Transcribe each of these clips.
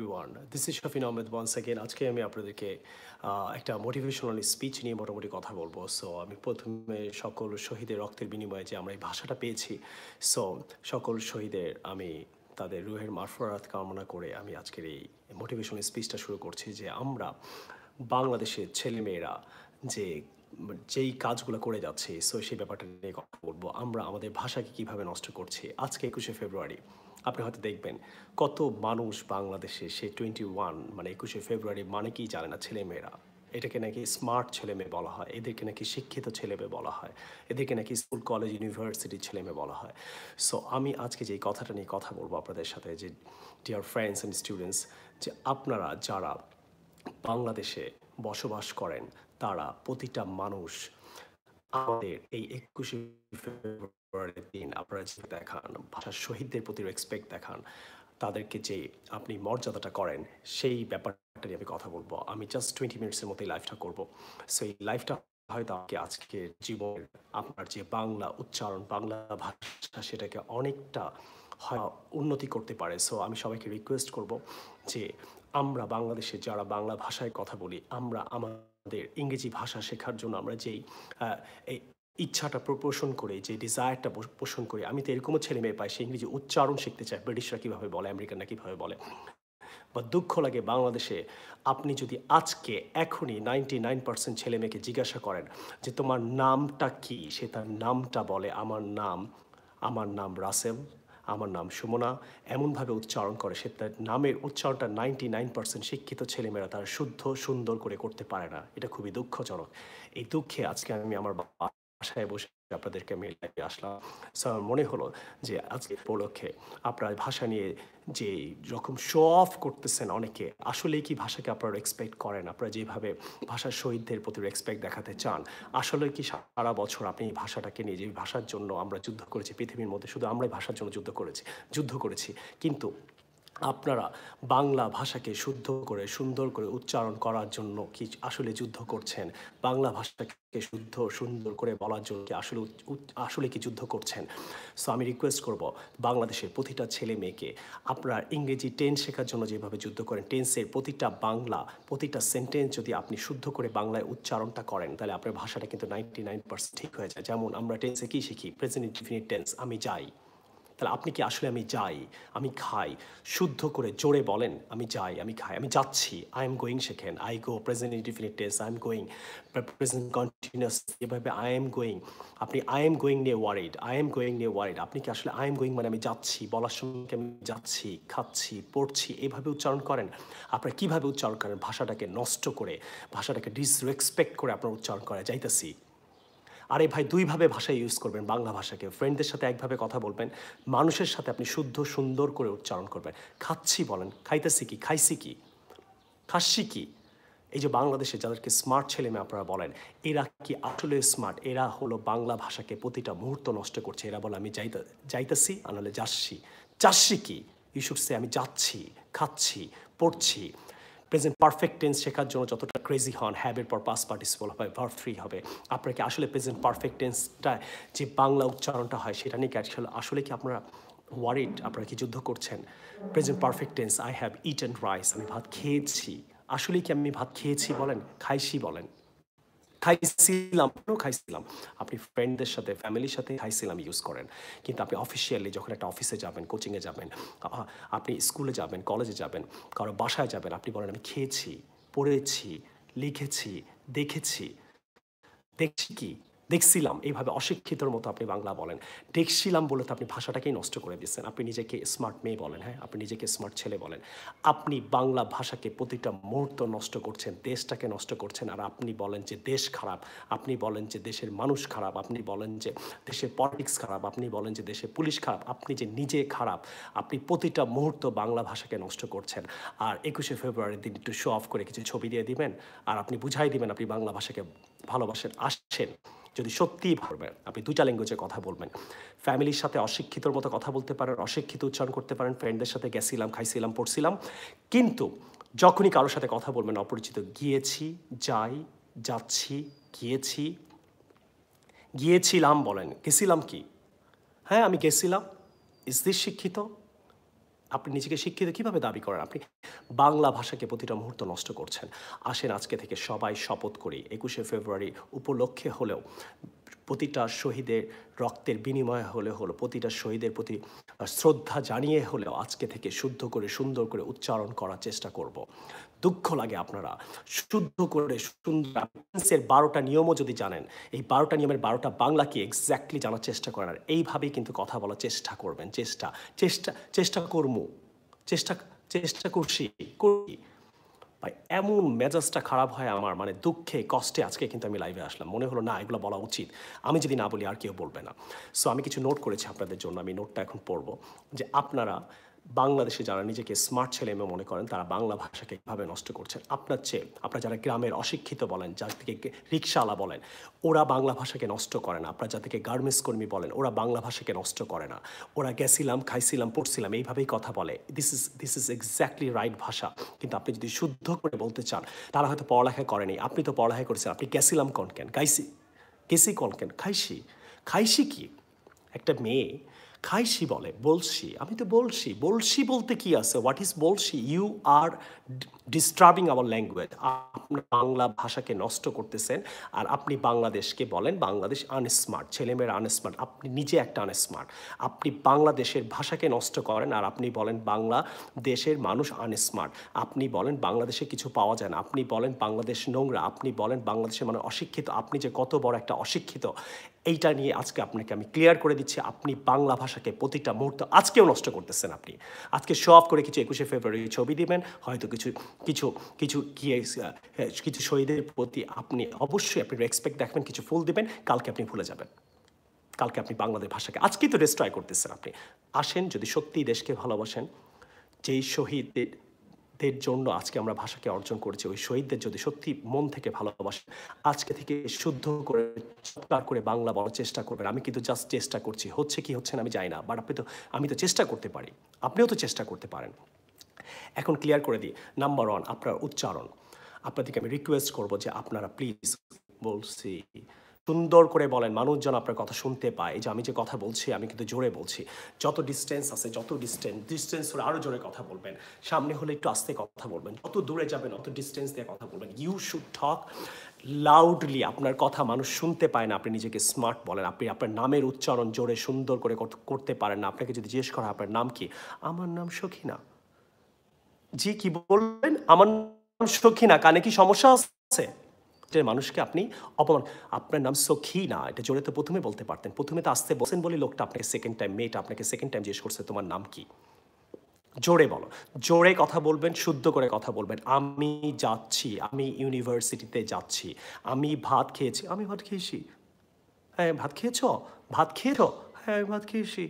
Everyone this is Shafin Ahmed once again আজকে আমি আপনাদেরকে একটা মোটিভেশনাল স্পিচ নিয়ে মোটামুটি কথা বলবো সো আমি প্রথমে সকল শহীদের রক্তের বিনিময়ে যে আমরা এই ভাষাটা পেয়েছি সো সকল শহীদের আমি তাদের রুহের মারফরাত কামনা করে আমি আজকের এই মোটিভেশনাল স্পিচটা শুরু করছি যে আমরা বাংলাদেশের ছেলেমেয়েরা যে যেই কাজগুলো করে যাচ্ছে সো সেই ব্যাপারটা নিয়ে কথা বলবো আমরা আমাদের ভাষাকে কীভাবে নষ্ট করছি আজকে একুশে ফেব্রুয়ারি আপনি হয়তো দেখবেন কত মানুষ বাংলাদেশে সে টোয়েন্টি ওয়ান মানে একুশে ফেব্রুয়ারি মানে কি জানে না ছেলেমেয়েরা এটাকে নাকি স্মার্ট ছেলেমেয়ে বলা হয় এদেরকে নাকি শিক্ষিত ছেলেমেয়ে বলা হয় এদেরকে নাকি স্কুল কলেজ ইউনিভার্সিটির ছেলেমেয়ে বলা হয় সো আমি আজকে যে কথাটা নিয়ে কথা বলবো আপনাদের সাথে যে ডিয়ার ফ্রেন্ডস অ্যান্ড স্টুডেন্টস যে আপনারা যারা বাংলাদেশে বসবাস করেন তারা প্রতিটা মানুষ আমাদের এই একুশে ফেব্রুয়ারি ফেব্রুয়ারির দিন আপনারা যে দেখান ভাষা শহীদদের প্রতি রেসপেক্ট দেখান তাদেরকে যে আপনি মর্যাদাটা করেন সেই ব্যাপারটা নিয়ে আমি কথা বলবো আমি জাস্ট টোয়েন্টি মিনিটসের মতোই লাইফটা করবো সো এই লাইফটা হয়তো আমাকে আজকের জীবনের আপনার যে বাংলা উচ্চারণ বাংলা ভাষা সেটাকে অনেকটা হয় উন্নতি করতে পারে সো আমি সবাইকে রিকোয়েস্ট করব যে আমরা বাংলাদেশে যারা বাংলা ভাষায় কথা বলি আমরা আমাদের ইংরেজি ভাষা শেখার জন্য আমরা যেই ইচ্ছাটা প্রপোষণ করে যে ডিজায়ারটা পোষণ করে আমি তো এরকমও ছেলে মেয়ে পাই সে ইংরেজি উচ্চারণ শিখতে চায় ব্রিটিশরা কীভাবে বলে আমেরিকানরা কীভাবে বলে বা দুঃখ লাগে বাংলাদেশে আপনি যদি আজকে এখনই নাইনটি নাইন পার্সেন্ট ছেলে মেয়েকে জিজ্ঞাসা করেন যে তোমার নামটা কি সে তার নামটা বলে আমার নাম আমার নাম রাসেল আমার নাম সুমনা এমনভাবে উচ্চারণ করে সে তার নামের উচ্চারণটা নাইনটি নাইন পার্সেন্ট শিক্ষিত ছেলেমেয়েরা তার শুদ্ধ সুন্দর করে করতে পারে না এটা খুবই দুঃখজনক এই দুঃখে আজকে আমি আমার বাবা বাসায় বসে আপনাদেরকে আমি লাইভে আসলাম স্যার মনে হলো যে আজকে উপলক্ষে আপনার ভাষা নিয়ে যে রকম শো অফ করতেছেন অনেকে আসলে কি ভাষাকে আপনারা এক্সপেক্ট করেন আপনারা যেভাবে ভাষার শহীদদের প্রতি রেসপেক্ট দেখাতে চান আসলে কি সারা বছর আপনি এই ভাষাটাকে নিয়ে যে ভাষার জন্য আমরা যুদ্ধ করেছি পৃথিবীর মধ্যে শুধু আমরাই ভাষার জন্য যুদ্ধ করেছি যুদ্ধ করেছি কিন্তু আপনারা বাংলা ভাষাকে শুদ্ধ করে সুন্দর করে উচ্চারণ করার জন্য কি আসলে যুদ্ধ করছেন বাংলা ভাষাকে শুদ্ধ সুন্দর করে বলার জন্য কি আসলে আসলে কি যুদ্ধ করছেন সো আমি রিকোয়েস্ট করব বাংলাদেশের প্রতিটা ছেলে মেয়েকে আপনার ইংরেজি টেন শেখার জন্য যেভাবে যুদ্ধ করেন টেন্সের প্রতিটা বাংলা প্রতিটা সেন্টেন্স যদি আপনি শুদ্ধ করে বাংলায় উচ্চারণটা করেন তাহলে আপনার ভাষাটা কিন্তু নাইনটি নাইন পার্সেন্ট ঠিক হয়ে যায় যেমন আমরা টেন্সে কী শিখি প্রেজেন্ট ইনফিনিট টেন্স আমি যাই তাহলে আপনি কি আসলে আমি যাই আমি খাই শুদ্ধ করে জোরে বলেন আমি যাই আমি খাই আমি যাচ্ছি আই এম গোয়িং শেখেন I go present indefinite tense I am going present continuous এভাবে আই এম গোয়িং আপনি আই এম গোয়িং নিয়ে ওয়ারিড আই এম গোয়িং নিয়ে ওয়ারিড আপনি কি আসলে আই এম গোয়িং মানে আমি যাচ্ছি বলার সঙ্গে আমি যাচ্ছি খাচ্ছি পড়ছি এইভাবে উচ্চারণ করেন আপনারা কীভাবে উচ্চারণ করেন ভাষাটাকে নষ্ট করে ভাষাটাকে ডিসরেসপেক্ট করে আপনারা উচ্চারণ করা যাইতেছি আরে ভাই দুইভাবে ভাষা ইউজ করবেন বাংলা ভাষাকে ফ্রেন্ডদের সাথে একভাবে কথা বলবেন মানুষের সাথে আপনি শুদ্ধ সুন্দর করে উচ্চারণ করবেন খাচ্ছি বলেন খাইতেছি কি খাইছি কি খাসছি কি এই যে বাংলাদেশে যাদেরকে স্মার্ট ছেলে মেয়ে আপনারা বলেন এরা কি আসলে স্মার্ট এরা হলো বাংলা ভাষাকে প্রতিটা মুহূর্ত নষ্ট করছে এরা বলে আমি যাইতে যাইতেছি আনলে যাচ্ছি চাষি কি ইউসুফ সে আমি যাচ্ছি খাচ্ছি পড়ছি প্রেজেন্ট পারফেক্ট টেন্স শেখার জন্য যতটা ক্রেজি হন হ্যাবের পর পাস পার্টিসিপল হবে ভার্ভ ফ্রি হবে আপনাকে আসলে প্রেজেন্ট পারফেক্ট টেন্সটা যে বাংলা উচ্চারণটা হয় সেটা নিয়ে আসলে আসলে কি আপনারা ওয়ারিড আপনারা কি যুদ্ধ করছেন present perfect tense I have eat and rice আমি ভাত খেয়েছি আসলে কি আমি ভাত খেয়েছি বলেন খাইছি বলেন খাইছিলাম খাইছিলাম আপনি ফ্রেন্ডদের সাথে ফ্যামিলির সাথে খাইছিলাম ইউজ করেন কিন্তু আপনি অফিসিয়ালি যখন একটা অফিসে যাবেন কোচিংয়ে যাবেন আপনি স্কুলে যাবেন কলেজে যাবেন কারো বাসায় যাবেন আপনি বলেন আমি খেয়েছি পড়েছি লিখেছি দেখেছি দেখছি কি দেখছিলাম এইভাবে অশিক্ষিতর মতো আপনি বাংলা বলেন দেখছিলাম বলে তো আপনি ভাষাটাকেই নষ্ট করে দিচ্ছেন আপনি নিজেকে স্মার্ট মেয়ে বলেন হ্যাঁ আপনি নিজেকে স্মার্ট ছেলে বলেন আপনি বাংলা ভাষাকে প্রতিটা মুহূর্ত নষ্ট করছেন দেশটাকে নষ্ট করছেন আর আপনি বলেন যে দেশ খারাপ আপনি বলেন যে দেশের মানুষ খারাপ আপনি বলেন যে দেশের পলিটিক্স খারাপ আপনি বলেন যে দেশের পুলিশ খারাপ আপনি যে নিজে খারাপ আপনি প্রতিটা মুহূর্ত বাংলা ভাষাকে নষ্ট করছেন আর একুশে ফেব্রুয়ারির দিন একটু শো অফ করে কিছু ছবি দিয়ে দিবেন আর আপনি বুঝাই দিবেন আপনি বাংলা ভাষাকে ভালোবাসেন আসছেন যদি সত্যিই ভাববেন আপনি দুটা ল্যাঙ্গুয়েজে কথা বলবেন ফ্যামিলির সাথে অশিক্ষিতর মতো কথা বলতে পারেন অশিক্ষিত উচ্চারণ করতে পারেন ফ্রেন্ডদের সাথে গেছিলাম খাইছিলাম পড়ছিলাম কিন্তু যখনই কারোর সাথে কথা বলবেন অপরিচিত গিয়েছি যাই যাচ্ছি গিয়েছি গিয়েছিলাম বলেন গেছিলাম কি হ্যাঁ আমি গেছিলাম ইস দিস শিক্ষিত আপনি নিজেকে শিক্ষিত কীভাবে দাবি করেন আপনি বাংলা ভাষাকে প্রতিটা মুহূর্ত নষ্ট করছেন আসেন আজকে থেকে সবাই শপথ করি একুশে ফেব্রুয়ারি উপলক্ষে হলেও প্রতিটা শহীদের রক্তের বিনিময় হলে হলো প্রতিটা শহীদের প্রতি শ্রদ্ধা জানিয়ে হলেও আজকে থেকে শুদ্ধ করে সুন্দর করে উচ্চারণ করার চেষ্টা করব। দুঃখ লাগে আপনারা শুদ্ধ করে সুন্দর বারোটা নিয়মও যদি জানেন এই বারোটা নিয়মের বারোটা বাংলা কি এক্স্যাক্টলি জানার চেষ্টা করেন আর এইভাবেই কিন্তু কথা বলার চেষ্টা করবেন চেষ্টা চেষ্টা চেষ্টা করমু চেষ্টা চেষ্টা করছি করি ভাই এমন মেজাজটা খারাপ হয় আমার মানে দুঃখে কষ্টে আজকে কিন্তু আমি লাইভে আসলাম মনে হলো না এগুলো বলা উচিত আমি যদি না বলি আর কেউ বলবে না সো আমি কিছু নোট করেছি আপনাদের জন্য আমি নোটটা এখন পড়বো যে আপনারা বাংলাদেশে যারা নিজেকে স্মার্ট ছেলে মেয়ে মনে করেন তারা বাংলা ভাষাকে এভাবে নষ্ট করছেন আপনার চেয়ে আপনারা যারা গ্রামের অশিক্ষিত বলেন যাদেরকে রিক্সাওয়ালা বলেন ওরা বাংলা ভাষাকে নষ্ট করে না আপনারা যাদেরকে গার্মেন্টস কর্মী বলেন ওরা বাংলা ভাষাকে নষ্ট করে না ওরা গেছিলাম খাইছিলাম পড়ছিলাম এইভাবেই কথা বলে this is this is exactly right ভাষা কিন্তু আপনি যদি শুদ্ধ করে বলতে চান তারা হয়তো পড়ালেখা করেনি আপনি তো পড়ালেখা করেছেন আপনি গেছিলাম কনকেন গাইসি গেছি কনকেন খাইসি খাইসি কি একটা মেয়ে খাইসি বলে বলছি আমি তো বলছি বলছি বলতে কি আছে হোয়াট ইজ বলছি you are disturbing our language আপনার বাংলা ভাষাকে নষ্ট করতেছেন আর আপনি বাংলাদেশকে বলেন বাংলাদেশ আনস্মার্ট ছেলেমেয়ের আনস্মার্ট আপনি নিজে একটা আনস্মার্ট আপনি বাংলাদেশের ভাষাকে নষ্ট করেন আর আপনি বলেন বাংলা দেশের মানুষ আনস্মার্ট আপনি বলেন বাংলাদেশে কিছু পাওয়া যায় না আপনি বলেন বাংলাদেশ নোংরা আপনি বলেন বাংলাদেশের মানুষ অশিক্ষিত আপনি যে কত বড় একটা অশিক্ষিত এইটা নিয়ে আজকে আপনাকে আমি ক্লিয়ার করে দিচ্ছি আপনি বাংলা ভাষাকে প্রতিটা মুহূর্ত আজকেও নষ্ট করতেছেন আপনি আজকে শো অফ করে কিছু একুশে ফেব্রুয়ারি ছবি দিবেন হয়তো কিছু কিছু কিছু কিছু শহীদের প্রতি আপনি অবশ্যই আপনি রেসপেক্ট দেখবেন কিছু ফুল দিবেন কালকে আপনি ভুলে যাবেন কালকে আপনি বাংলাদেশ ভাষাকে আজকেই তো ডেস্ট্রয় করতেছেন আপনি আসেন যদি সত্যিই দেশকে ভালোবাসেন যেই শহীদ দের জন্য আজকে আমরা ভাষাকে অর্জন করেছি ওই শহীদদের যদি সত্যি মন থেকে ভালোবাসে আজকে থেকে শুদ্ধ করে চিৎকার করে বাংলা বলার চেষ্টা করবেন আমি কিন্তু জাস্ট চেষ্টা করছি হচ্ছে কি হচ্ছে না আমি জানি না বাট আপনি তো আমি তো চেষ্টা করতে পারি আপনিও তো চেষ্টা করতে পারেন এখন ক্লিয়ার করে দিই নাম্বার ওয়ান আপনার উচ্চারণ আপনাদেরকে আমি রিকোয়েস্ট করবো যে আপনারা প্লিজ বলছি সুন্দর করে বলেন মানুষজন আপনার কথা শুনতে পায় যে আমি যে কথা বলছি আমি কিন্তু জোরে বলছি যত ডিস্টেন্স আছে যত ডিস্টেন্স ডিস্টেন্স হলে আরও জোরে কথা বলবেন সামনে হলে একটু আস্তে কথা বলবেন যত দূরে যাবেন অত ডিস্টেন্স দিয়ে কথা বলবেন ইউ শুড টক লাউডলি আপনার কথা মানুষ শুনতে পায় না আপনি নিজেকে স্মার্ট বলেন আপনি আপনার নামের উচ্চারণ জোরে সুন্দর করে করতে পারেন না আপনাকে যদি জিজ্ঞেস করা আপনার নাম কি আমার নাম সখিনা জি কি বলবেন আমার নাম সখিনা কানে কি সমস্যা আছে রাষ্ট্রের মানুষকে আপনি অপমান আপনার নাম সখী না এটা জোরে তো প্রথমে বলতে পারতেন প্রথমে তো আসতে বসেন বলে লোকটা আপনাকে সেকেন্ড টাইম মেয়েটা আপনাকে সেকেন্ড টাইম জিজ্ঞেস করছে তোমার নাম কি জোরে বলো জোরে কথা বলবেন শুদ্ধ করে কথা বলবেন আমি যাচ্ছি আমি ইউনিভার্সিটিতে যাচ্ছি আমি ভাত খেয়েছি আমি ভাত খেয়েছি হ্যাঁ ভাত খেয়েছ ভাত খেয়েছ হ্যাঁ ভাত খেয়েছি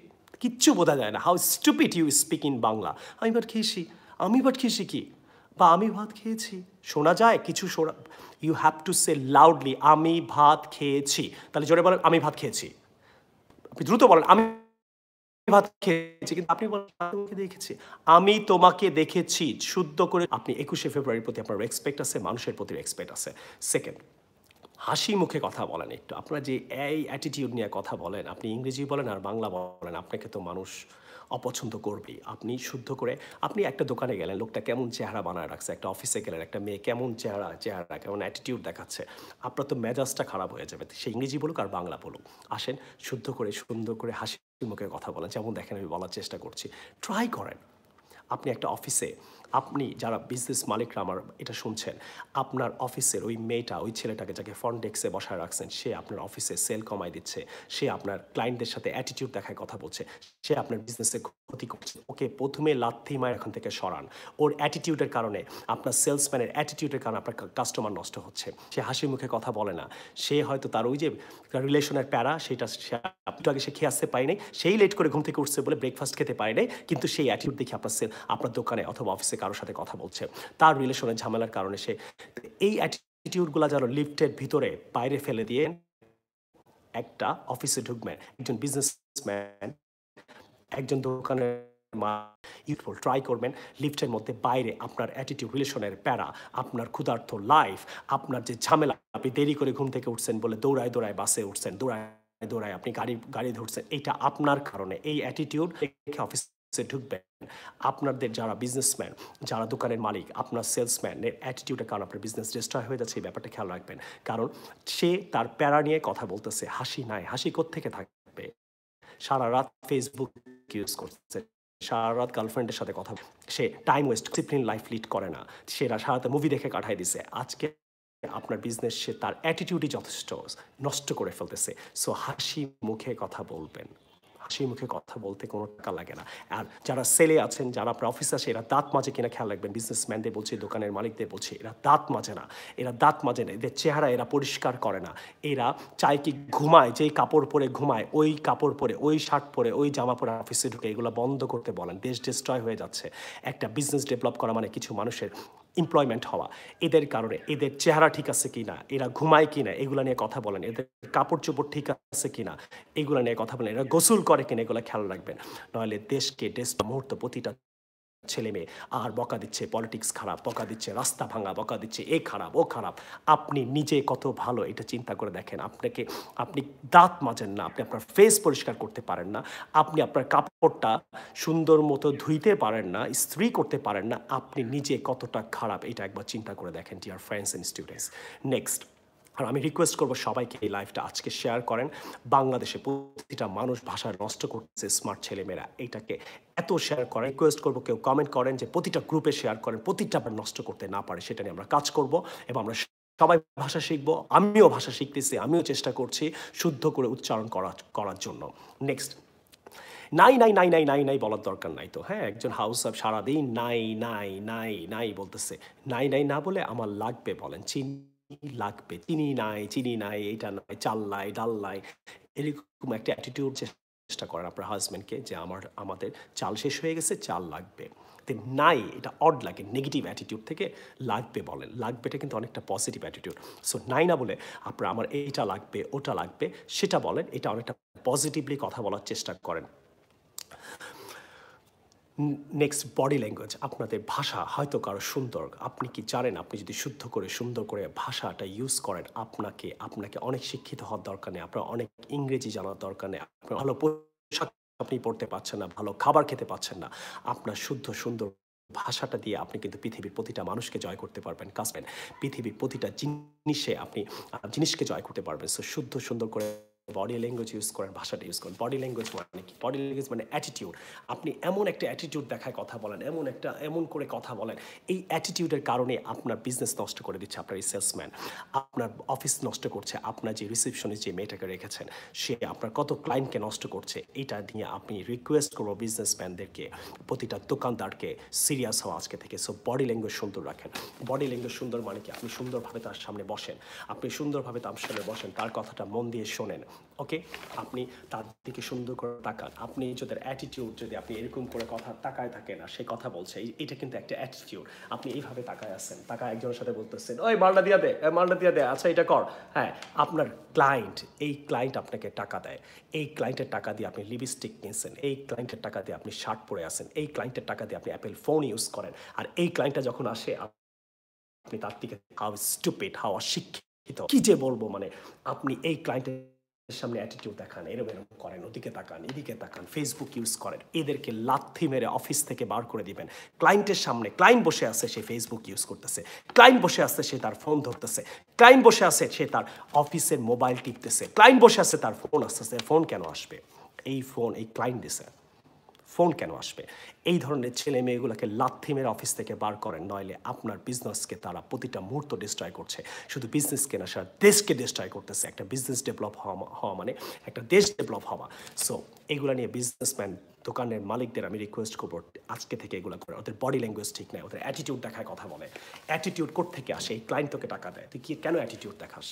কিচ্ছু বোঝা যায় না how stupid you speak in Bangla আমি ভাত খেয়েছি আমি ভাত খেয়েছি কি বা আমি ভাত খেয়েছি শোনা যায় কিছু শোনা you have to say loudly আমি ভাত খেয়েছি তাহলে জোরে বলেন আমি ভাত খেয়েছি আপনি দ্রুত বলেন আমি ভাত খেয়েছি কিন্তু আপনি বলেন দেখেছি আমি তোমাকে দেখেছি শুদ্ধ করে আপনি একুশে ফেব্রুয়ারির প্রতি আপনার এক্সপেক্ট আছে মানুষের প্রতি এক্সপেক্ট আছে সেকেন্ড হাসি মুখে কথা বলেন একটু আপনার যে এই অ্যাটিটিউড নিয়ে কথা বলেন আপনি ইংরেজি বলেন আর বাংলা বলেন আপনাকে তো মানুষ অপছন্দ করবেই আপনি শুদ্ধ করে আপনি একটা দোকানে গেলেন লোকটা কেমন চেহারা বানায় রাখছে একটা অফিসে গেলেন একটা মেয়ে কেমন চেহারা চেহারা কেমন অ্যাটিটিউড দেখাচ্ছে আপনার তো মেজাজটা খারাপ হয়ে যাবে সে ইংরেজি বলুক আর বাংলা বলুক আসেন শুদ্ধ করে সুন্দর করে হাসি মুখে কথা বলেন যেমন দেখেন আমি বলার চেষ্টা করছি ট্রাই করেন আপনি একটা অফিসে আপনি যারা বিজনেস মালিকরা আমার এটা শুনছেন আপনার অফিসের ওই মেয়েটা ওই ছেলেটাকে যাকে ফ্রন্ট ডেস্কে বসায় রাখছেন সে আপনার অফিসে সেল কমাই দিচ্ছে সে আপনার ক্লায়েন্টদের সাথে অ্যাটিটিউড দেখায় কথা বলছে সে আপনার বিজনেসে ক্ষতি করছে ওকে প্রথমে লাথি মায়ের এখন থেকে সরান ওর অ্যাটিটিউডের কারণে আপনার সেলসম্যানের অ্যাটিটিউডের কারণে আপনার কাস্টমার নষ্ট হচ্ছে সে হাসি মুখে কথা বলে না সে হয়তো তার ওই যে রিলেশনের প্যারা সেটা সে আগে সে খেয়ে আসতে পারেনি সেই লেট করে ঘুম থেকে উঠছে বলে ব্রেকফাস্ট খেতে পারেনি কিন্তু সেই অ্যাটিটিউড দেখে আপনার সেল আপনার দোকানে অথবা অফিসে কারোর সাথে কথা বলছে তার রিলেশনের ঝামেলার কারণে সে এই অ্যাটিটিউডগুলো যেন লিফটের ভিতরে বাইরে ফেলে দিয়ে একটা অফিসে ঢুকবেন একজন বিজনেসম্যান একজন দোকানের ইউথফুল ট্রাই করবেন লিফটের মধ্যে বাইরে আপনার অ্যাটিটিউড রিলেশনের প্যারা আপনার ক্ষুধার্থ লাইফ আপনার যে ঝামেলা আপনি দেরি করে ঘুম থেকে উঠছেন বলে দৌড়ায় দৌড়ায় বাসে উঠছেন দৌড়ায় দৌড়ায় আপনি গাড়ি গাড়ি ধরছেন এইটা আপনার কারণে এই অ্যাটিটিউড অফিস সে ঢুকবেন আপনাদের যারা বিজনেসম্যান যারা দোকানের মালিক আপনার সেলসম্যানের অ্যাটিটিউডের কারণে আপনার বিজনেস ডিস্ট্রয় হয়ে যাচ্ছে এই ব্যাপারটা খেয়াল রাখবেন কারণ সে তার প্যারা নিয়ে কথা বলতেছে হাসি নাই হাসি থেকে থাকবে সারা রাত ফেসবুক ইউজ করছে সারা রাত গার্লফ্রেন্ডের সাথে কথা সে time waste discipline life lead করে না সে সারাতে মুভি দেখে কাটাই দিছে আজকে আপনার বিজনেস সে তার অ্যাটিটিউডই যথেষ্ট নষ্ট করে ফেলতেছে সো হাসি মুখে কথা বলবেন হাসি মুখে কথা বলতে কোনো টাকা লাগে না আর যারা সেলে আছেন যারা আপনার অফিস এরা দাঁত মাঝে কিনা খেয়াল রাখবেন বিজনেসম্যানদের বলছে দোকানের মালিকদের বলছে এরা দাঁত মাজে না এরা দাঁত মাজে না এদের চেহারা এরা পরিষ্কার করে না এরা চায় কি ঘুমায় যেই কাপড় পরে ঘুমায় ওই কাপড় পরে ওই শার্ট পরে ওই জামা পরে অফিসে ঢুকে এগুলো বন্ধ করতে বলেন দেশ ডিস্ট্রয় হয়ে যাচ্ছে একটা বিজনেস ডেভেলপ করা মানে কিছু মানুষের এমপ্লয়মেন্ট হওয়া এদের কারণে এদের চেহারা ঠিক আছে কি না এরা ঘুমায় কি না এগুলো নিয়ে কথা বলেন এদের কাপড় চোপড় ঠিক আছে কি না এগুলো নিয়ে কথা বলেন এরা গোসল করে কিনা এগুলো খেয়াল রাখবেন নইলে দেশকে ডেস্ট মুহূর্ত প্রতিটা ছেলে মেয়ে আর বকা দিচ্ছে পলিটিক্স খারাপ বকা দিচ্ছে রাস্তা ভাঙা বকা দিচ্ছে এ খারাপ ও খারাপ আপনি নিজে কত ভালো এটা চিন্তা করে দেখেন আপনাকে আপনি দাঁত মাজেন না আপনি আপনার ফেস পরিষ্কার করতে পারেন না আপনি আপনার কাপড়টা সুন্দর মতো ধুইতে পারেন না স্ত্রী করতে পারেন না আপনি নিজে কতটা খারাপ এটা একবার চিন্তা করে দেখেন dear friends and students next আর আমি রিকোয়েস্ট করবো সবাইকে এই লাইভটা আজকে শেয়ার করেন বাংলাদেশে প্রতিটা মানুষ ভাষা নষ্ট করছে স্মার্ট ছেলেমেয়েরা এইটাকে এত শেয়ার করে রিকোয়েস্ট করবো কেউ কমেন্ট করেন যে প্রতিটা গ্রুপে শেয়ার করেন প্রতিটা আবার নষ্ট করতে না পারে সেটা নিয়ে আমরা কাজ করব এবং আমরা সবাই ভাষা শিখবো আমিও ভাষা শিখতেছি আমিও চেষ্টা করছি শুদ্ধ করে উচ্চারণ করা করার জন্য নেক্সট নাই নাই নাই নাই নাই নাই বলার দরকার নাই তো হ্যাঁ একজন হাউস আপ সারাদিন নাই নাই নাই নাই বলতেছে নাই নাই না বলে আমার লাগবে বলেন চিন্তা লাগবে চিনি নাই চিনি নাই এটা নাই চাল নাই ডাল নাই এরকম একটা অ্যাটিটিউড চেষ্টা করেন আপনার হাজব্যান্ডকে যে আমার আমাদের চাল শেষ হয়ে গেছে চাল লাগবে তে নাই এটা অড লাগে নেগেটিভ অ্যাটিটিউড থেকে লাগবে বলেন লাগবেটা কিন্তু অনেকটা পজিটিভ অ্যাটিটিউড সো নাই না বলে আপনার আমার এইটা লাগবে ওটা লাগবে সেটা বলেন এটা অনেকটা পজিটিভলি কথা বলার চেষ্টা করেন নেক্সট বডি ল্যাঙ্গুয়েজ আপনাদের ভাষা হয়তো কারো সুন্দর আপনি কি জানেন আপনি যদি শুদ্ধ করে সুন্দর করে ভাষাটা ইউজ করেন আপনাকে আপনাকে অনেক শিক্ষিত হওয়ার দরকার নেই আপনার অনেক ইংরেজি জানার দরকার নেই আপনার ভালো পোশাক আপনি পড়তে পারছেন না ভালো খাবার খেতে পারছেন না আপনার শুদ্ধ সুন্দর ভাষাটা দিয়ে আপনি কিন্তু পৃথিবীর প্রতিটা মানুষকে জয় করতে পারবেন কাজবেন পৃথিবীর প্রতিটা জিনিসে আপনি জিনিসকে জয় করতে পারবেন সো শুদ্ধ সুন্দর করে বডি ল্যাঙ্গুয়েজ ইউজ করেন ভাষাটা ইউজ করেন বডি ল্যাঙ্গুয়েজ মানে কি বডি ল্যাঙ্গুয়েজ মানে অ্যাটিটিউড আপনি এমন একটা অ্যাটিটিউড দেখায় কথা বলেন এমন একটা এমন করে কথা বলেন এই অ্যাটিটিউডের কারণে আপনার বিজনেস নষ্ট করে দিচ্ছে আপনার এই সেলসম্যান আপনার অফিস নষ্ট করছে আপনার যে রিসেপশনে যে মেয়েটাকে রেখেছেন সে আপনার কত ক্লায়েন্টকে নষ্ট করছে এটা নিয়ে আপনি রিকোয়েস্ট করবো বিজনেসম্যানদেরকে প্রতিটা দোকানদারকে সিরিয়াস হওয়া আজকে থেকে সো বডি ল্যাঙ্গুয়েজ সুন্দর রাখেন বডি ল্যাঙ্গুয়েজ সুন্দর মানে কি আপনি সুন্দরভাবে তার সামনে বসেন আপনি সুন্দরভাবে তার সামনে বসেন তার কথাটা মন দিয়ে শোনেন ওকে আপনি তার দিকে সুন্দর করে তাকান আপনি যাদের অ্যাটিটিউড যদি আপনি এরকম করে কথা তাকায় থাকেন না সে কথা বলছে এটা কিন্তু একটা অ্যাটিটিউড আপনি এইভাবে তাকায় আছেন তাকায় একজনের সাথে বলতেছেন ওই মালটা দিয়া দে মালটা দিয়া দে আচ্ছা এটা কর হ্যাঁ আপনার ক্লায়েন্ট এই ক্লায়েন্ট আপনাকে টাকা দেয় এই ক্লায়েন্টের টাকা দিয়ে আপনি লিপস্টিক কিনছেন এই ক্লায়েন্টের টাকা দিয়ে আপনি শার্ট পরে আসেন এই ক্লায়েন্টের টাকা দিয়ে আপনি অ্যাপেল ফোন ইউজ করেন আর এই ক্লায়েন্টটা যখন আসে আপনি তার দিকে হাউ স্টুপিড হাউ অশিক্ষিত কী যে বলবো মানে আপনি এই ক্লায়েন্টের সামনে অ্যাটিটিউড দেখান এরম এরম করেন ওদিকে তাকান এদিকে তাকান ফেসবুক ইউজ করেন এদেরকে লাথি মেরে অফিস থেকে বার করে দিবেন ক্লায়েন্টের সামনে ক্লায়েন্ট বসে আছে সে ফেসবুক ইউজ করতেছে ক্লায়েন্ট বসে আছে সে তার ফোন ধরতেছে ক্লায়েন্ট বসে আছে সে তার অফিসের মোবাইল টিপতেছে ক্লায়েন্ট বসে আছে তার ফোন আসতেছে ফোন কেন আসবে এই ফোন এই ক্লায়েন্ট দিছে ফোন কেন আসবে এই ধরনের ছেলে মেয়েগুলোকে লাথি মেরে অফিস থেকে বার করেন নইলে আপনার বিজনেসকে তারা প্রতিটা মুহূর্ত ডিস্ট্রয় করছে শুধু বিজনেসকে কেনা সারা দেশকে ডিস্ট্রয় করতেছে একটা বিজনেস ডেভেলপ হওয়া মানে একটা দেশ ডেভেলপ হওয়া সো এগুলো নিয়ে বিজনেসম্যান দোকানের মালিকদের আমি রিকোয়েস্ট করবো আজকে থেকে এগুলো করে ওদের বডি ল্যাঙ্গুয়েজ ঠিক নাই ওদের অ্যাটিটিউড দেখায় কথা বলে অ্যাটিটিউড কোর্ট থেকে আসে এই ক্লায়েন্ট তোকে টাকা দেয় তুই কি কেন অ্যাটিটিউড দেখাস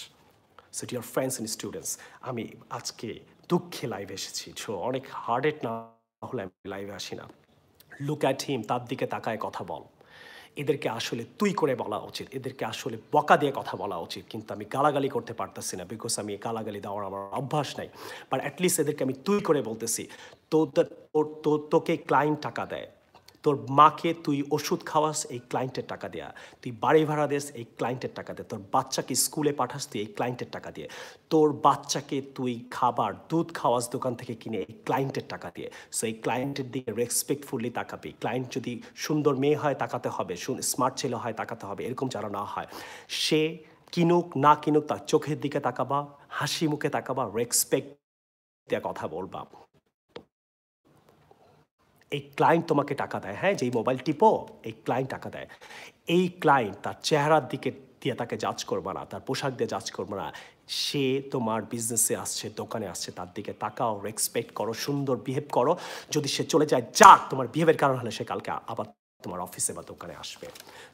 so dear friends and students আমি আজকে দুঃখে লাইভ এসেছি সো অনেক হার্ডেড না তাহলে আমি লাইভে আসি না লুক অ্যাট হিম তার দিকে তাকায় কথা বল এদেরকে আসলে তুই করে বলা উচিত এদেরকে আসলে বকা দিয়ে কথা বলা উচিত কিন্তু আমি গালাগালি করতে পারতেছি না বিকজ আমি গালাগালি দেওয়ার আমার অভ্যাস নাই বাট অ্যাটলিস্ট এদেরকে আমি তুই করে বলতেছি তো তোকে ক্লায়েন্ট টাকা দেয় তোর মাকে তুই ওষুধ খাওয়াস এই ক্লায়েন্টের টাকা দেয়া তুই বাড়ি ভাড়া দেস এই ক্লায়েন্টের টাকা দেয় তোর বাচ্চাকে স্কুলে পাঠাস তুই এই ক্লায়েন্টের টাকা দিয়ে তোর বাচ্চাকে তুই খাবার দুধ খাওয়াস দোকান থেকে কিনে এই ক্লায়েন্টের টাকা দিয়ে সো এই ক্লায়েন্টের দিকে রেসপেক্টফুলি তাকাবি ক্লায়েন্ট যদি সুন্দর মেয়ে হয় তাকাতে হবে স্মার্ট ছেলে হয় তাকাতে হবে এরকম যেন না হয় সে কিনুক না কিনুক তার চোখের দিকে তাকাবা হাসি মুখে তাকাবা রেসপেক্ট দিয়ে কথা বলবা এই ক্লায়েন্ট তোমাকে টাকা দেয় হ্যাঁ যেই মোবাইল টিপো এই ক্লায়েন্ট টাকা দেয় এই ক্লায়েন্ট তার চেহারার দিকে দিয়ে তাকে জাজ করবা না তার পোশাক দিয়ে জাজ করবো না সে তোমার বিজনেসে আসছে দোকানে আসছে তার দিকে তাকাও রেসপেক্ট করো সুন্দর বিহেভ করো যদি সে চলে যায় যাক তোমার বিহেভের কারণ হলে সে কালকে আবার তোমার অফিসে বা দোকানে আসবে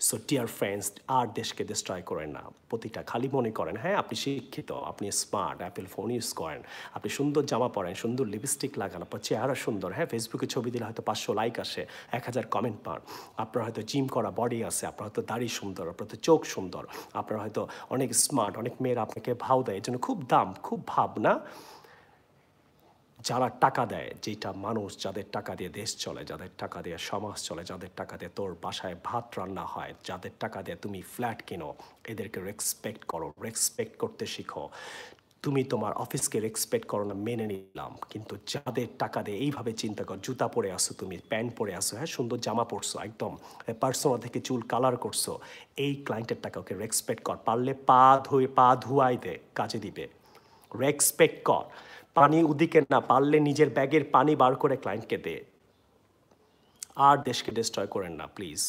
সো ডিয়ার ফ্রেন্ডস আর দেশকে ডিস্ট্রয় করেন না প্রতিটা খালি মনে করেন হ্যাঁ আপনি শিক্ষিত আপনি স্মার্ট অ্যাপেল ফোন ইউজ করেন আপনি সুন্দর জামা পরেন সুন্দর লিপস্টিক লাগান আপনার চেহারা সুন্দর হ্যাঁ ফেসবুকে ছবি দিলে হয়তো পাঁচশো লাইক আসে এক হাজার কমেন্ট পান আপনার হয়তো জিম করা বডি আছে আপনার হয়তো দাড়ি সুন্দর আপনার হয়তো চোখ সুন্দর আপনার হয়তো অনেক স্মার্ট অনেক মেয়েরা আপনাকে ভাও দেয় এর জন্য খুব দাম খুব ভাবনা যারা টাকা দেয় যেটা মানুষ যাদের টাকা দিয়ে দেশ চলে যাদের টাকা দিয়ে সমাজ চলে যাদের টাকা দিয়ে তোর বাসায় ভাত রান্না হয় যাদের টাকা দিয়ে তুমি ফ্ল্যাট কিনো এদেরকে রেসপেক্ট করো রেসপেক্ট করতে শিখো তুমি তোমার অফিসকে রেসপেক্ট করো না মেনে নিলাম কিন্তু যাদের টাকা দিয়ে এইভাবে চিন্তা কর জুতা পরে আসো তুমি প্যান্ট পরে আসো হ্যাঁ সুন্দর জামা পরছো একদম পার্সোনাল হ্যাঁ, থেকে চুল কালার করছো এই ক্লায়েন্টের টাকা ওকে রেসপেক্ট কর পারলে পা ধুয়ে পা ধুয়াই দে কাজে দিবে রেসপেক্ট কর পানি উদিকে না পারলে নিজের ব্যাগের পানি বার করে ক্লায়েন্টকে দে আর দেশকে ডিস্ট্রয় করেন না প্লিজ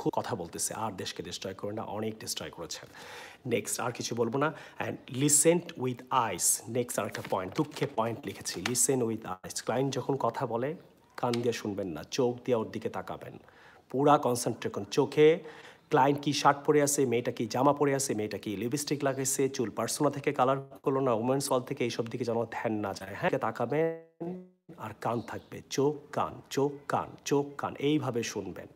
খুব কথা বলতেছে আর দেশকে ডিস্ট্রয় করেন না অনেক ডিস্ট্রয় করেছেন নেক্সট আর কিছু বলবো না and listen with eyes next আর একটা পয়েন্ট দুঃখে পয়েন্ট লিখেছি লিসেন উইথ আইস ক্লায়েন্ট যখন কথা বলে কান দিয়ে শুনবেন না চোখ দিয়ে ওর দিকে তাকাবেন পুরা কনসেন্ট্রেশন চোখে ক্লায়েন্ট কি শার্ট পরে আছে মেয়েটা কি জামা পরে আছে মেয়েটা কি লিপস্টিক লাগাইছে চুল পার্সোনা থেকে কালার করলো না উমেন্স অল থেকে এইসব দিকে যেন ধ্যান না যায় হ্যাঁ তাকাবেন আর কান থাকবে চোখ কান চোখ কান চোখ কান এইভাবে শুনবেন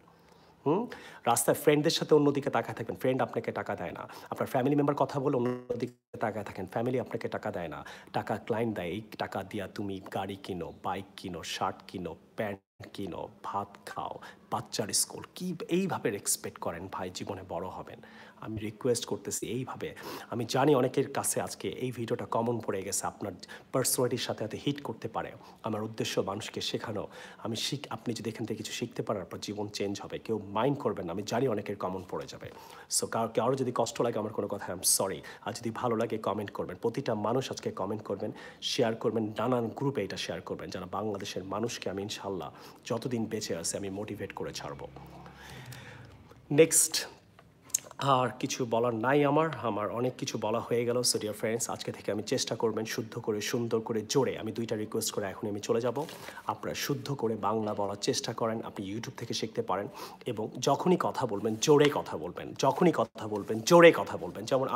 হুম রাস্তায় ফ্রেন্ডদের সাথে অন্যদিকে তাকায় থাকবেন ফ্রেন্ড আপনাকে টাকা দেয় না আপনার ফ্যামিলি মেম্বার কথা বলে অন্যদিকে তাকায় থাকেন ফ্যামিলি আপনাকে টাকা দেয় না টাকা ক্লায়েন্ট দেয় এই টাকা দিয়া তুমি গাড়ি কিনো বাইক কিনো শার্ট কিনো প্যান্ট কিনো ভাত খাও বাচ্চার স্কুল কি এইভাবে এক্সপেক্ট করেন ভাই জীবনে বড় হবেন আমি রিকোয়েস্ট করতেছি এইভাবে আমি জানি অনেকের কাছে আজকে এই ভিডিওটা কমন পড়ে গেছে আপনার পার্সোনালিটির সাথে সাথে হিট করতে পারে আমার উদ্দেশ্য মানুষকে শেখানো আমি শিখ আপনি যদি এখান থেকে কিছু শিখতে পারেন আপনার জীবন চেঞ্জ হবে কেউ মাইন্ড করবেন আমি জানি অনেকের কমন পড়ে যাবে সো কারো কারো যদি কষ্ট লাগে আমার কোনো কথা আই সরি আর যদি ভালো লাগে কমেন্ট করবেন প্রতিটা মানুষ আজকে কমেন্ট করবেন শেয়ার করবেন নানান গ্রুপে এটা শেয়ার করবেন যারা বাংলাদেশের মানুষকে আমি ইনশাল্লাহ যতদিন বেঁচে আছে আমি মোটিভেট করে ছাড়ব নেক্সট আর কিছু বলার নাই আমার আমার অনেক কিছু বলা হয়ে গেল সো ডিয়ার ফ্রেন্ডস আজকে থেকে আমি চেষ্টা করবেন শুদ্ধ করে সুন্দর করে জোরে আমি দুইটা রিকোয়েস্ট করে এখন আমি চলে যাব আপনারা শুদ্ধ করে বাংলা বলার চেষ্টা করেন আপনি ইউটিউব থেকে শিখতে পারেন এবং যখনই কথা বলবেন জোরে কথা বলবেন যখনই কথা বলবেন জোরে কথা বলবেন যেমন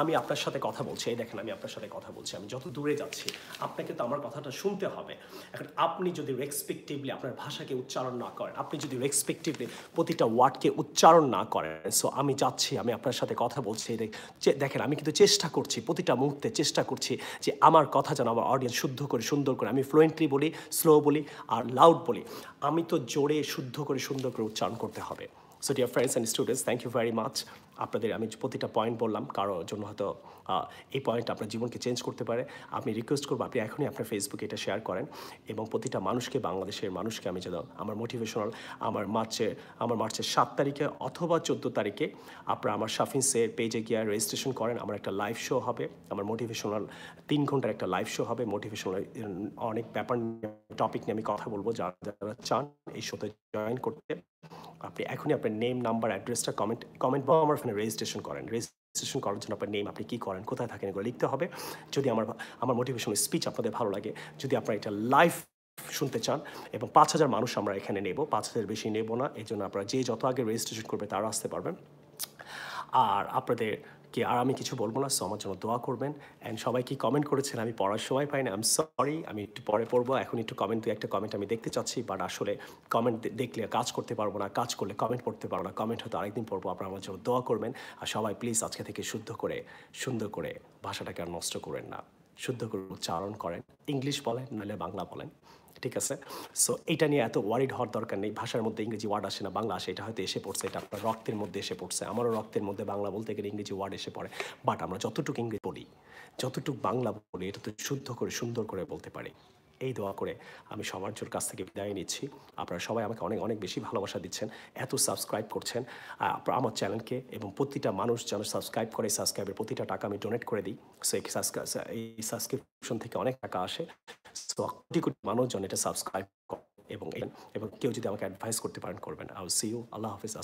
আমি আপনার সাথে কথা বলছি এই দেখেন আমি আপনার সাথে কথা বলছি আমি যত দূরে যাচ্ছি আপনাকে তো আমার কথাটা শুনতে হবে এখন আপনি যদি রেসপেক্টিভলি আপনার ভাষাকে উচ্চারণ না করেন আপনি যদি রেসপেক্টিভলি প্রতিটা ওয়ার্ডকে উচ্চারণ না করেন সো আমি যাচ্ছি পাচ্ছি আমি আপনার সাথে কথা বলছি দেখেন আমি কিন্তু চেষ্টা করছি প্রতিটা মুহূর্তে চেষ্টা করছি যে আমার কথা যেন আমার অডিয়েন্স শুদ্ধ করে সুন্দর করে আমি ফ্লুয়েন্টলি বলি স্লো বলি আর লাউড বলি আমি তো জোরে শুদ্ধ করে সুন্দর করে উচ্চারণ করতে হবে so dear friends and students thank you very much আপনাদের আমি প্রতিটা পয়েন্ট বললাম কারোর জন্য হয়তো এই পয়েন্ট আপনার জীবনকে চেঞ্জ করতে পারে আপনি রিকোয়েস্ট করবো আপনি এখনই আপনার ফেসবুকে এটা শেয়ার করেন এবং প্রতিটা মানুষকে বাংলাদেশের মানুষকে আমি যেন আমার মোটিভেশনাল আমার মার্চে আমার মার্চের সাত তারিখে অথবা চোদ্দো তারিখে আপনারা আমার সাফিন্সের পেজে গিয়ে রেজিস্ট্রেশন করেন আমার একটা লাইভ শো হবে আমার মোটিভেশনাল তিন ঘন্টার একটা লাইভ শো হবে মোটিভেশনাল অনেক ব্যাপার টপিক নিয়ে আমি কথা বলবো যারা যারা চান এই শোতে জয়েন করতে আপনি এখনই আপনার নেম নাম্বার অ্যাড্রেসটা কমেন্ট কমেন্ট বা আমার রেজিস্ট্রেশন করেন রেজিস্ট্রেশন করার জন্য আপনার নেম আপনি কী করেন কোথায় থাকেন এগুলো লিখতে হবে যদি আমার আমার মোটিভেশনাল স্পিচ আপনাদের ভালো লাগে যদি আপনার এটা লাইভ শুনতে চান এবং পাঁচ হাজার মানুষ আমরা এখানে নেব পাঁচ হাজার বেশি নেব না এই জন্য আপনারা যে যত আগে রেজিস্ট্রেশন করবে তারা আসতে পারবেন আর আপনাদের কি আর আমি কিছু বলবো না সো আমার জন্য দোয়া করবেন অ্যান্ড সবাই কি কমেন্ট করেছেন আমি পড়ার সময় পাই না আমি সরি আমি একটু পরে পড়বো এখন একটু কমেন্ট দুই একটা কমেন্ট আমি দেখতে চাচ্ছি বাট আসলে কমেন্ট দেখলে কাজ করতে পারবো না কাজ করলে কমেন্ট পড়তে পারবো না কমেন্ট হয়তো আরেকদিন পড়বো আপনার আমার জন্য দোয়া করবেন আর সবাই প্লিজ আজকে থেকে শুদ্ধ করে সুন্দর করে ভাষাটাকে আর নষ্ট করেন না শুদ্ধ করে উচ্চারণ করেন ইংলিশ বলেন নাহলে বাংলা বলেন ঠিক আছে সো এটা নিয়ে এত ওয়ারিড হওয়ার দরকার নেই ভাষার মধ্যে ইংরেজি ওয়ার্ড আসে না বাংলা আসে এটা হয়তো এসে পড়ছে এটা আপনার রক্তের মধ্যে এসে পড়ছে আমারও রক্তের মধ্যে বাংলা বলতে গেলে ইংরেজি ওয়ার্ড এসে পড়ে বাট আমরা যতটুকু ইংরেজি বলি যতটুকু বাংলা বলি এটা তো শুদ্ধ করে সুন্দর করে বলতে পারি এই দোয়া করে আমি সমার্যর কাছ থেকে বিদায় নিচ্ছি আপনারা সবাই আমাকে অনেক অনেক বেশি ভালোবাসা দিচ্ছেন এত সাবস্ক্রাইব করছেন আমার চ্যানেলকে এবং প্রতিটা মানুষ যেন সাবস্ক্রাইব করে সাবস্ক্রাইবের প্রতিটা টাকা আমি ডোনেট করে দিই সো এই এই সাবস্ক্রিপশন থেকে অনেক টাকা আসে সো কোটি কোটি মানুষজন এটা সাবস্ক্রাইব এবং এবং কেউ যদি আমাকে অ্যাডভাইস করতে পারেন করবেন আল সি ইউ আল্লাহ হাফিজ